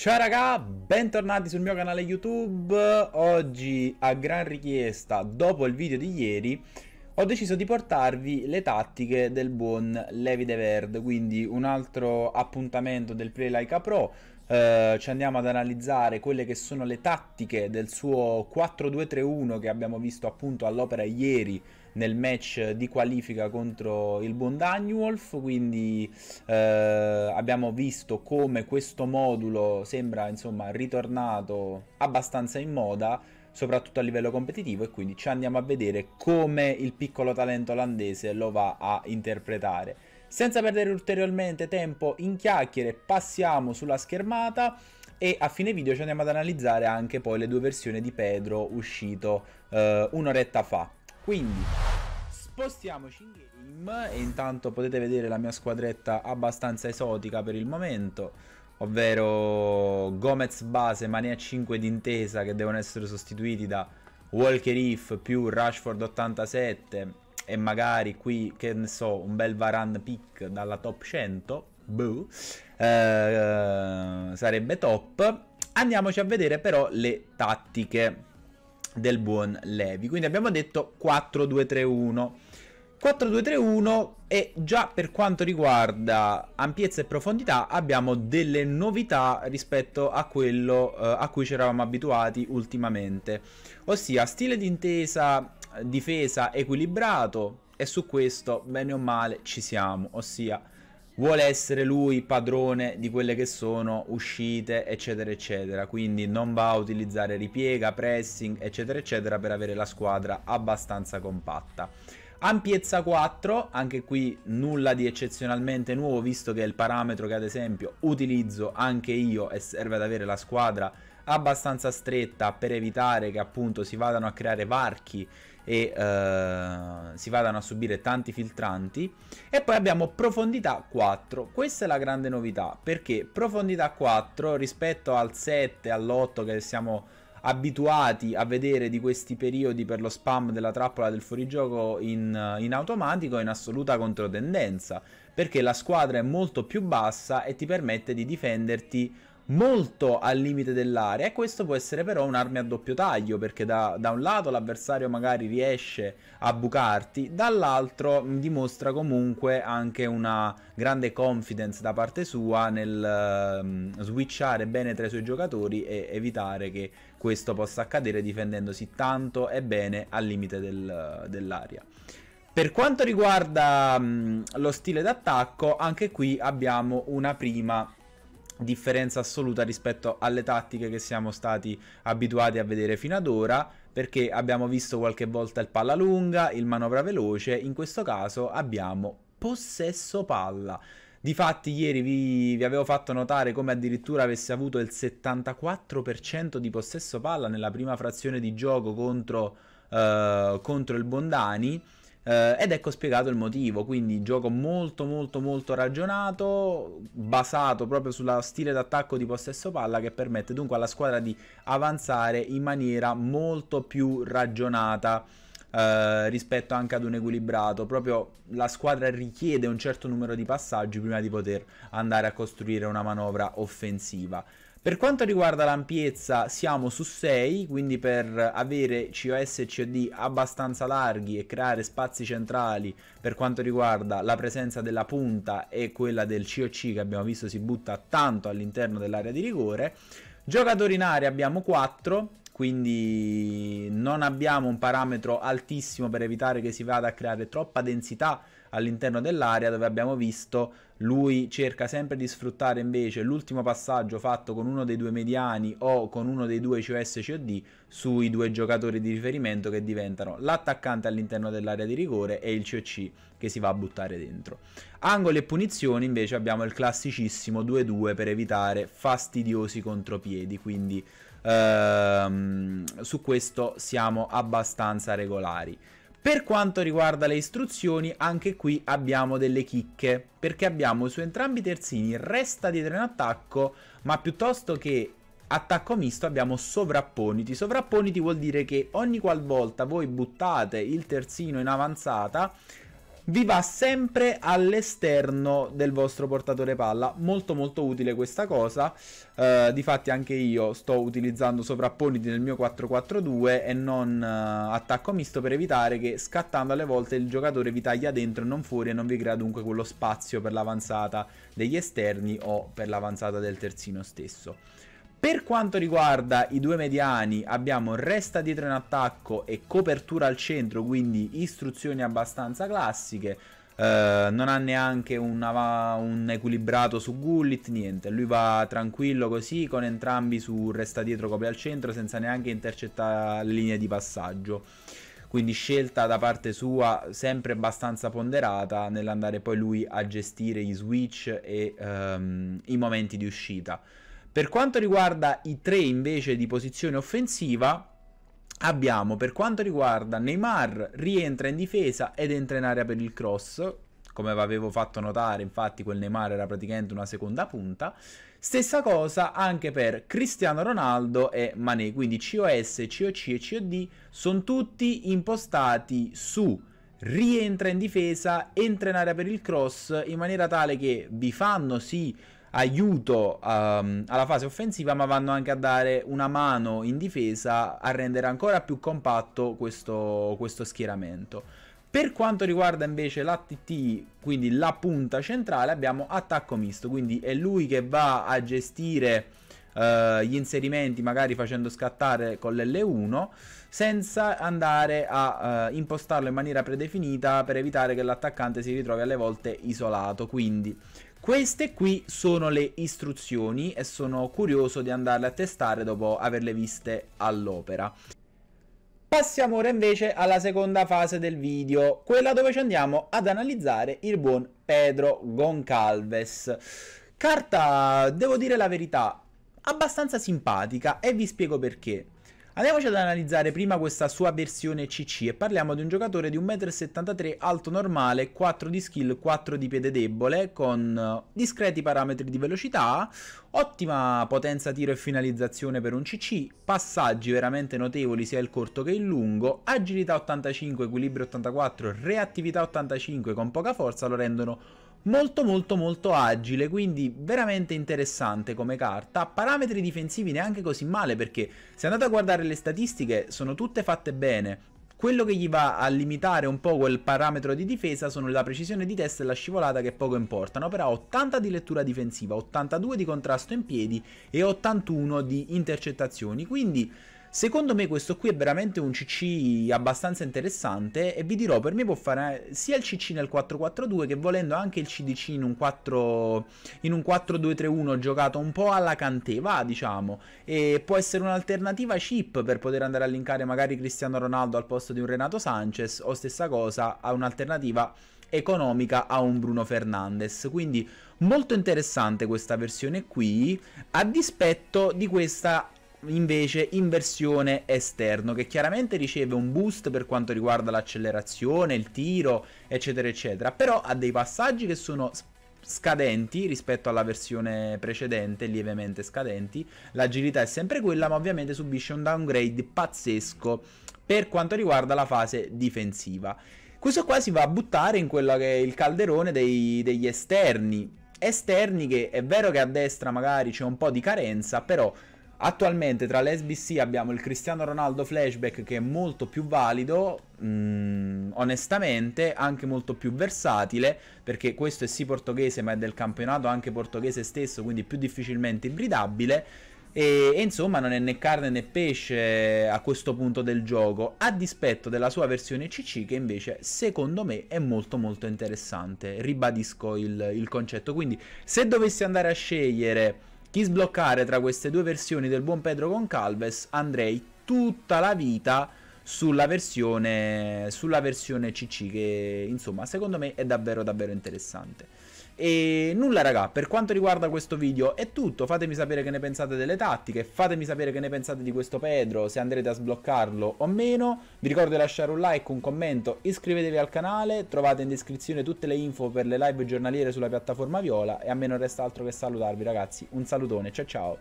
Ciao raga, bentornati sul mio canale YouTube. Oggi, a gran richiesta, dopo il video di ieri, ho deciso di portarvi le tattiche del buon Levi De Verde, quindi un altro appuntamento del Play Like a Pro eh, ci andiamo ad analizzare quelle che sono le tattiche del suo 4-2-3-1 che abbiamo visto appunto all'opera ieri nel match di qualifica contro il buon quindi eh, abbiamo visto come questo modulo sembra insomma ritornato abbastanza in moda soprattutto a livello competitivo e quindi ci andiamo a vedere come il piccolo talento olandese lo va a interpretare. Senza perdere ulteriormente tempo in chiacchiere passiamo sulla schermata e a fine video ci andiamo ad analizzare anche poi le due versioni di Pedro uscito eh, un'oretta fa. Quindi spostiamoci in game e intanto potete vedere la mia squadretta abbastanza esotica per il momento ovvero Gomez base, Mania 5 d'intesa che devono essere sostituiti da Walker If più Rashford 87 e magari qui, che ne so, un bel Varan pick dalla top 100, buh, eh, sarebbe top. Andiamoci a vedere però le tattiche del buon Levi. Quindi abbiamo detto 4-2-3-1 4-2-3-1 e già per quanto riguarda ampiezza e profondità abbiamo delle novità rispetto a quello eh, a cui ci eravamo abituati ultimamente, ossia stile d'intesa, difesa equilibrato e su questo bene o male ci siamo, ossia vuole essere lui padrone di quelle che sono uscite eccetera eccetera, quindi non va a utilizzare ripiega, pressing eccetera eccetera per avere la squadra abbastanza compatta. Ampiezza 4, anche qui nulla di eccezionalmente nuovo visto che è il parametro che ad esempio utilizzo anche io e serve ad avere la squadra abbastanza stretta per evitare che appunto si vadano a creare varchi e eh, si vadano a subire tanti filtranti e poi abbiamo profondità 4 questa è la grande novità perché profondità 4 rispetto al 7 all'8 che stiamo abituati a vedere di questi periodi per lo spam della trappola del fuorigioco in, in automatico in assoluta controtendenza perché la squadra è molto più bassa e ti permette di difenderti molto al limite dell'area e questo può essere però un'arma a doppio taglio perché da, da un lato l'avversario magari riesce a bucarti dall'altro mm, dimostra comunque anche una grande confidence da parte sua nel um, switchare bene tra i suoi giocatori e evitare che questo possa accadere difendendosi tanto e bene al limite del, dell'area per quanto riguarda um, lo stile d'attacco anche qui abbiamo una prima differenza assoluta rispetto alle tattiche che siamo stati abituati a vedere fino ad ora perché abbiamo visto qualche volta il palla lunga, il manovra veloce, in questo caso abbiamo possesso palla. Difatti ieri vi, vi, avevo fatto notare come addirittura avesse avuto il 74% di possesso palla nella prima frazione di gioco contro, eh, contro il Bondani eh, ed ecco spiegato il motivo, quindi gioco molto molto molto ragionato, basato proprio sulla stile d'attacco di possesso palla che permette dunque alla squadra di avanzare in maniera molto più ragionata. Eh, rispetto anche ad un equilibrato, proprio la squadra richiede un certo numero di passaggi prima di poter andare a costruire una manovra offensiva. Per quanto riguarda l'ampiezza siamo su 6, quindi per avere COS e COD abbastanza larghi e creare spazi centrali per quanto riguarda la presenza della punta e quella del COC che abbiamo visto si butta tanto all'interno dell'area di rigore. Giocatori in area abbiamo 4, quindi non abbiamo un parametro altissimo per evitare che si vada a creare troppa densità all'interno dell'area dove abbiamo visto lui cerca sempre di sfruttare invece l'ultimo passaggio fatto con uno dei due mediani o con uno dei due COS cioè COD sui due giocatori di riferimento che diventano l'attaccante all'interno dell'area di rigore e il COC che si va a buttare dentro. Angoli e punizioni invece abbiamo il classicissimo 2-2 per evitare fastidiosi contropiedi, quindi ehm, su questo siamo abbastanza regolari. Per quanto riguarda le istruzioni, anche qui abbiamo delle chicche, perché abbiamo su entrambi i terzini resta dietro in attacco, ma piuttosto che attacco misto abbiamo sovrapponiti. Sovrapponiti vuol dire che ogni qualvolta voi buttate il terzino in avanzata, vi va sempre all'esterno del vostro portatore palla. Molto molto utile questa cosa. Uh, difatti anche io sto utilizzando sovrapponiti nel mio 4-4-2 e non uh, attacco misto per evitare che scattando alle volte il giocatore vi taglia dentro e non fuori e non vi crea dunque quello spazio per l'avanzata degli esterni o per l'avanzata del terzino stesso. Per quanto riguarda i due mediani abbiamo resta dietro in attacco e copertura al centro, quindi istruzioni abbastanza classiche. Eh, non ha neanche una, un equilibrato su Gullit, niente. Lui va tranquillo così, con entrambi su resta dietro, copia al centro, senza neanche intercettare le linee di passaggio. Quindi scelta da parte sua sempre abbastanza ponderata nell'andare poi lui a gestire i switch e ehm, i momenti di uscita. Per quanto riguarda i tre invece di posizione offensiva, abbiamo per quanto riguarda Neymar rientra in difesa ed entra in area per il cross, come vi avevo fatto notare, infatti quel Neymar era praticamente una seconda punta. Stessa cosa anche per Cristiano Ronaldo e Mané, quindi COS, COC e COD sono tutti impostati su rientra in difesa, entra in area per il cross in maniera tale che vi fanno sì aiuto um, alla fase offensiva, ma vanno anche a dare una mano in difesa a rendere ancora più compatto questo, questo schieramento. Per quanto riguarda invece l'ATT, quindi la punta centrale, abbiamo attacco misto, quindi è lui che va a gestire uh, gli inserimenti, magari facendo scattare con l'L1, senza andare a uh, impostarlo in maniera predefinita per evitare che l'attaccante si ritrovi alle volte isolato. Quindi queste qui sono le istruzioni e sono curioso di andarle a testare dopo averle viste all'opera. Passiamo ora invece alla seconda fase del video, quella dove ci andiamo ad analizzare il buon Pedro Goncalves. Carta, devo dire la verità, abbastanza simpatica e vi spiego perché. Andiamoci ad analizzare prima questa sua versione CC e parliamo di un giocatore di 1,73m alto normale, 4 di skill, 4 di piede debole, con eh, discreti parametri di velocità, ottima potenza tiro e finalizzazione per un CC, passaggi veramente notevoli sia il corto che il lungo, agilità 85, equilibrio 84, reattività 85 con poca forza lo rendono molto molto molto agile, quindi veramente interessante come carta, parametri difensivi neanche così male perché se andate a guardare le statistiche sono tutte fatte bene, quello che gli va a limitare un po' quel parametro di difesa sono la precisione di testa e la scivolata che poco importano, però 80 di lettura difensiva, 82 di contrasto in piedi e 81 di intercettazioni, quindi Secondo me questo qui è veramente un CC abbastanza interessante e vi dirò, per me può fare eh, sia il CC nel 4-4-2 che volendo anche il CDC in un, 4, in un 4-2-3-1 giocato un po' alla canteva, diciamo, e può essere un'alternativa chip per poter andare a linkare magari Cristiano Ronaldo al posto di un Renato Sanchez o stessa cosa a un'alternativa economica a un Bruno Fernandes. Quindi molto interessante questa versione qui, a dispetto di questa invece in versione esterno che chiaramente riceve un boost per quanto riguarda l'accelerazione, il tiro, eccetera eccetera, però ha dei passaggi che sono scadenti rispetto alla versione precedente, lievemente scadenti, l'agilità è sempre quella, ma ovviamente subisce un downgrade pazzesco per quanto riguarda la fase difensiva. Questo qua si va a buttare in quello che è il calderone dei, degli esterni, esterni che è vero che a destra magari c'è un po' di carenza, però Attualmente tra l'SBC abbiamo il Cristiano Ronaldo flashback che è molto più valido, mh, mm, onestamente anche molto più versatile, perché questo è sì portoghese ma è del campionato anche portoghese stesso, quindi più difficilmente ibridabile. E, e, insomma non è né carne né pesce eh, a questo punto del gioco, a dispetto della sua versione CC che invece secondo me è molto molto interessante, ribadisco il, il concetto, quindi se dovessi andare a scegliere chi sbloccare tra queste due versioni del buon Pedro con Calves andrei tutta la vita sulla versione, sulla versione CC che insomma secondo me è davvero davvero interessante. E nulla raga, per quanto riguarda questo video è tutto, fatemi sapere che ne pensate delle tattiche, fatemi sapere che ne pensate di questo Pedro, se andrete a sbloccarlo o meno, vi ricordo di lasciare un like, un commento, iscrivetevi al canale, trovate in descrizione tutte le info per le live giornaliere sulla piattaforma Viola e a me non resta altro che salutarvi ragazzi, un salutone, ciao ciao!